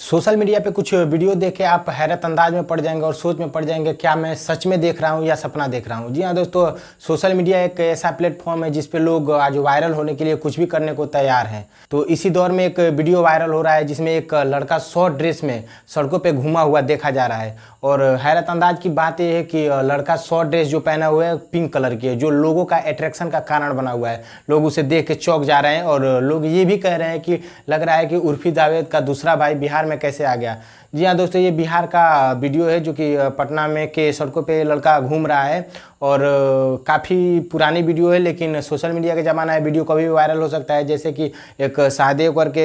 social media पे कुछ video देख के आप हैरत अंदाज में पड़ जाएंगे और सोच में पड़ जाएंगे क्या मैं सच में देख रहा हूँ या सपना देख रहा हूँ जी हाँ दोस्तों सोशल मीडिया एक ऐसा प्लेटफॉर्म है जिसपे लोग आज वायरल होने के लिए कुछ भी करने को तैयार हैं तो इसी दौर में एक वीडियो वायरल हो रहा है जिसमें एक लड़का शॉर्ट ड्रेस में सड़कों पर घूमा हुआ देखा जा रहा है और हैरत अंदाज की बात यह है कि लड़का शॉर्ट ड्रेस जो पहना हुआ है पिंक कलर की है जो लोगों का अट्रैक्शन का कारण बना हुआ है लोग उसे देख के चौक जा रहे हैं और लोग ये भी कह रहे हैं कि लग रहा है कि उर्फी जावेद का दूसरा भाई बिहार में कैसे आ गया जी हाँ दोस्तों ये बिहार का वीडियो है जो कि पटना में के सड़कों पे लड़का घूम रहा है और काफ़ी पुरानी वीडियो है लेकिन सोशल मीडिया का ज़माना है वीडियो कभी भी वायरल हो सकता है जैसे कि एक सादेव करके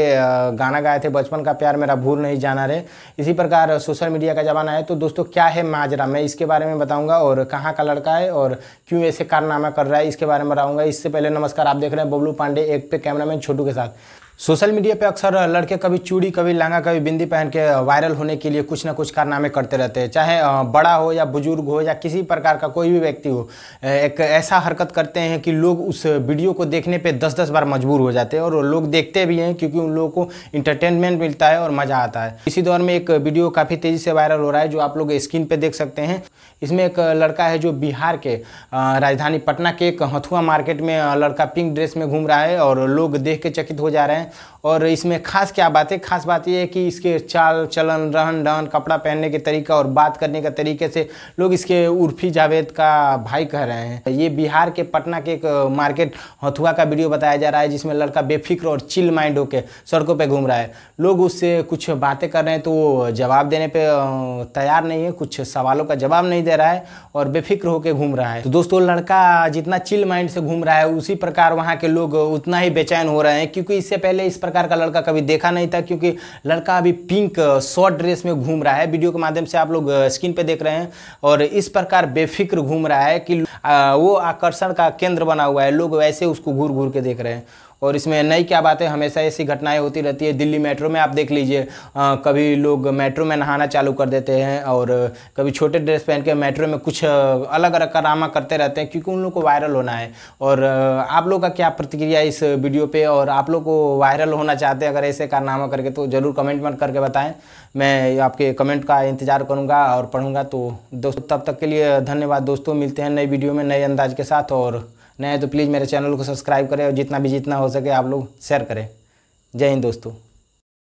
गाना गाए थे बचपन का प्यार मेरा भूल नहीं जाना रहे इसी प्रकार सोशल मीडिया का ज़माना है तो दोस्तों क्या है माजरा मैं इसके बारे में बताऊँगा और कहाँ का लड़का है और क्यों ऐसे कारनामा कर रहा है इसके बारे में बताऊँगा इससे पहले नमस्कार आप देख रहे हैं बबलू पांडे एक पे कैमरा छोटू के साथ सोशल मीडिया पे अक्सर लड़के कभी चूड़ी कभी लहंगा कभी बिंदी पहन के वायरल होने के लिए कुछ ना कुछ कारनामे करते रहते हैं चाहे बड़ा हो या बुजुर्ग हो या किसी प्रकार का कोई भी व्यक्ति हो एक ऐसा हरकत करते हैं कि लोग उस वीडियो को देखने पे दस दस बार मजबूर हो जाते हैं और लोग देखते भी हैं क्योंकि उन लोगों को इंटरटेनमेंट मिलता है और मज़ा आता है इसी दौर में एक वीडियो काफ़ी तेज़ी से वायरल हो रहा है जो आप लोग स्क्रीन पर देख सकते हैं इसमें एक लड़का है जो बिहार के राजधानी पटना के एक हथुआ मार्केट में लड़का पिंक ड्रेस में घूम रहा है और लोग देख के चकित हो जा रहे हैं और इसमें खास क्या बात है खास बात यह है कि इसके चाल चलन रहन डहन कपड़ा पहनने के तरीका और बात करने का तरीके से लोग इसके उर्फी जावेद का भाई कह रहे हैं ये बिहार के पटना के एक मार्केट हथुआ का वीडियो बताया जा रहा है जिसमें लड़का बेफिक्र और चिल माइंड होकर सड़कों पर घूम रहा है लोग उससे कुछ बातें कर रहे हैं तो वो जवाब देने पर तैयार नहीं है कुछ सवालों का जवाब नहीं दे रहा है और बेफिक्र होकर घूम रहा है तो दोस्तों लड़का जितना चिल माइंड से घूम रहा है उसी प्रकार वहाँ के लोग उतना ही बेचैन हो रहे हैं क्योंकि इससे पहले पहले इस प्रकार का लड़का कभी देखा नहीं था क्योंकि लड़का अभी पिंक शॉर्ट ड्रेस में घूम रहा है वीडियो के माध्यम से आप लोग स्क्रीन पे देख रहे हैं और इस प्रकार बेफिक्र घूम रहा है कि वो आकर्षण का केंद्र बना हुआ है लोग वैसे उसको घूर घूर के देख रहे हैं और इसमें नई क्या बात है हमेशा ऐसी घटनाएं होती रहती है दिल्ली मेट्रो में आप देख लीजिए कभी लोग मेट्रो में नहाना चालू कर देते हैं और कभी छोटे ड्रेस पहन के मेट्रो में कुछ अलग अलग करामा करते रहते हैं क्योंकि उन लोग को वायरल होना है और आप लोग का क्या प्रतिक्रिया इस वीडियो पर और आप लोग को वायरल होना चाहते हैं अगर ऐसे कारनामा करके तो ज़रूर कमेंट मन करके बताएँ मैं आपके कमेंट का इंतज़ार करूँगा और पढ़ूँगा तो दोस्तों तब तक के लिए धन्यवाद दोस्तों मिलते हैं नई वीडियो में नए अंदाज के साथ और नए तो प्लीज़ मेरे चैनल को सब्सक्राइब करें और जितना भी जितना हो सके आप लोग शेयर करें जय हिंद दोस्तों